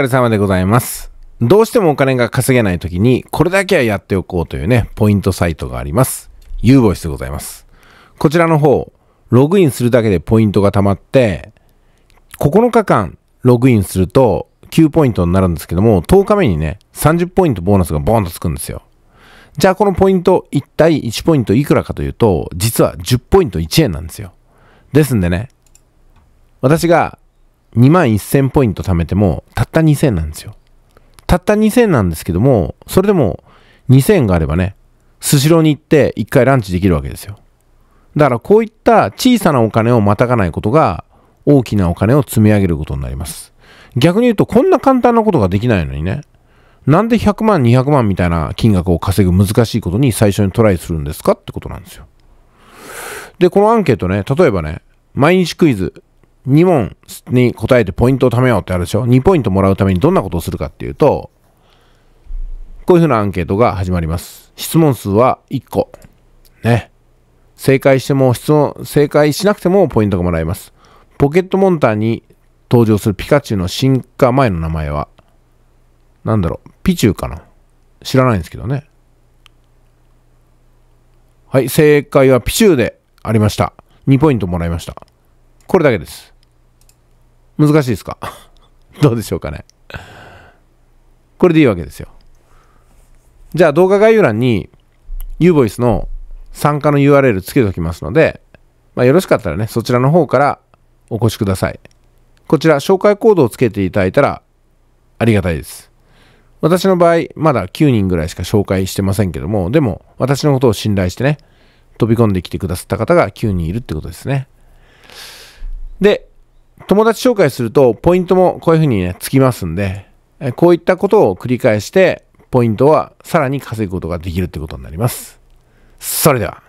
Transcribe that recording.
お疲れ様でございます。どうしてもお金が稼げない時に、これだけはやっておこうというね、ポイントサイトがあります。ユーボイスでございます。こちらの方、ログインするだけでポイントが溜まって、9日間ログインすると9ポイントになるんですけども、10日目にね、30ポイントボーナスがボーンとつくんですよ。じゃあこのポイント、一対1ポイントいくらかというと、実は10ポイント1円なんですよ。ですんでね、私が2万1000ポイント貯めても、たった2000なんですよ。たった2000なんですけども、それでも2000があればね、スシローに行って1回ランチできるわけですよ。だからこういった小さなお金をまたがないことが大きなお金を積み上げることになります。逆に言うとこんな簡単なことができないのにね、なんで100万200万みたいな金額を稼ぐ難しいことに最初にトライするんですかってことなんですよ。で、このアンケートね、例えばね、毎日クイズ2問に答えてポイントを貯めようってあるでしょ ?2 ポイントもらうためにどんなことをするかっていうと、こういうふうなアンケートが始まります。質問数は1個。ね。正解しても、質問、正解しなくてもポイントがもらえます。ポケットモンターに登場するピカチュウの進化前の名前は、なんだろう、ピチュウかな知らないんですけどね。はい、正解はピチュウでありました。2ポイントもらいました。これだけです。難しいですか どうでしょうかね。これでいいわけですよ。じゃあ動画概要欄に u ボイ s の参加の URL つけておきますので、まあ、よろしかったらね、そちらの方からお越しください。こちら、紹介コードをつけていただいたらありがたいです。私の場合、まだ9人ぐらいしか紹介してませんけども、でも、私のことを信頼してね、飛び込んできてくださった方が9人いるってことですね。で、友達紹介するとポイントもこういうふうにね、つきますんで、こういったことを繰り返して、ポイントはさらに稼ぐことができるってことになります。それでは。